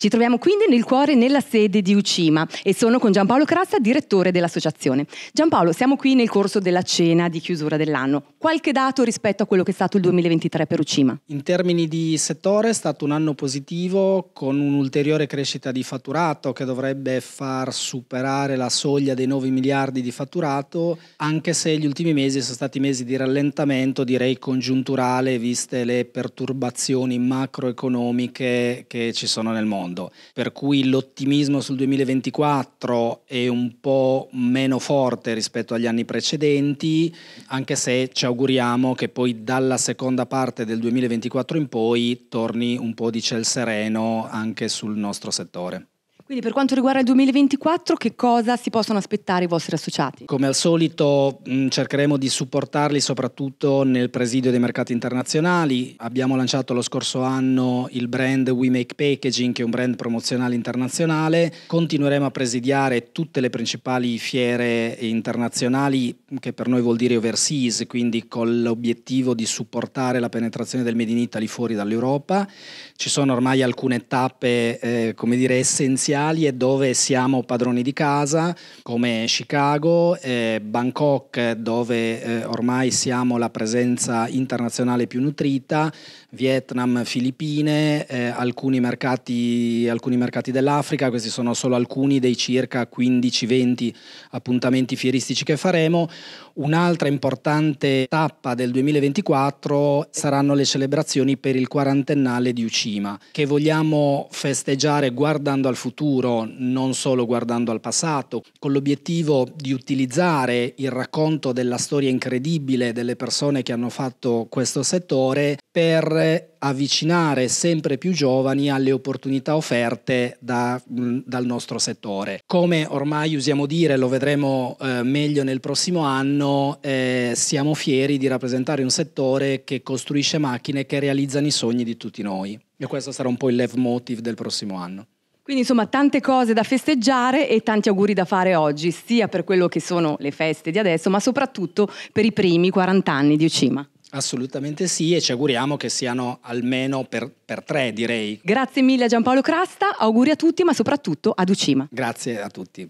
Ci troviamo quindi nel cuore nella sede di Ucima e sono con Giampaolo Crassa, direttore dell'associazione. Giampaolo, siamo qui nel corso della cena di chiusura dell'anno. Qualche dato rispetto a quello che è stato il 2023 per Ucima? In termini di settore è stato un anno positivo con un'ulteriore crescita di fatturato che dovrebbe far superare la soglia dei 9 miliardi di fatturato, anche se gli ultimi mesi sono stati mesi di rallentamento, direi congiunturale, viste le perturbazioni macroeconomiche che ci sono nel mondo mondo, per cui l'ottimismo sul 2024 è un po' meno forte rispetto agli anni precedenti, anche se ci auguriamo che poi dalla seconda parte del 2024 in poi torni un po' di ciel sereno anche sul nostro settore. Quindi per quanto riguarda il 2024, che cosa si possono aspettare i vostri associati? Come al solito mm, cercheremo di supportarli soprattutto nel presidio dei mercati internazionali. Abbiamo lanciato lo scorso anno il brand We Make Packaging, che è un brand promozionale internazionale. Continueremo a presidiare tutte le principali fiere internazionali, che per noi vuol dire overseas, quindi con l'obiettivo di supportare la penetrazione del Made in Italy fuori dall'Europa. Ci sono ormai alcune tappe, eh, come dire, essenziali industriali e dove siamo padroni di casa, come Chicago, eh, Bangkok dove eh, ormai siamo la presenza internazionale più nutrita, Vietnam, Filippine, eh, alcuni, mercati, alcuni mercati dell'Africa, questi sono solo alcuni dei circa 15-20 appuntamenti fieristici che faremo. Un'altra importante tappa del 2024 saranno le celebrazioni per il quarantennale di Ucima, che vogliamo festeggiare guardando al futuro futuro, non solo guardando al passato, con l'obiettivo di utilizzare il racconto della storia incredibile delle persone che hanno fatto questo settore per avvicinare sempre più giovani alle opportunità offerte da, mm, dal nostro settore. Come ormai usiamo dire, lo vedremo eh, meglio nel prossimo anno, eh, siamo fieri di rappresentare un settore che costruisce macchine che realizzano i sogni di tutti noi. E questo sarà un po' il lev motive del prossimo anno. Quindi insomma tante cose da festeggiare e tanti auguri da fare oggi, sia per quello che sono le feste di adesso, ma soprattutto per i primi 40 anni di Ucima. Assolutamente sì e ci auguriamo che siano almeno per, per tre direi. Grazie mille a Giampaolo Crasta, auguri a tutti ma soprattutto ad Ucima. Grazie a tutti.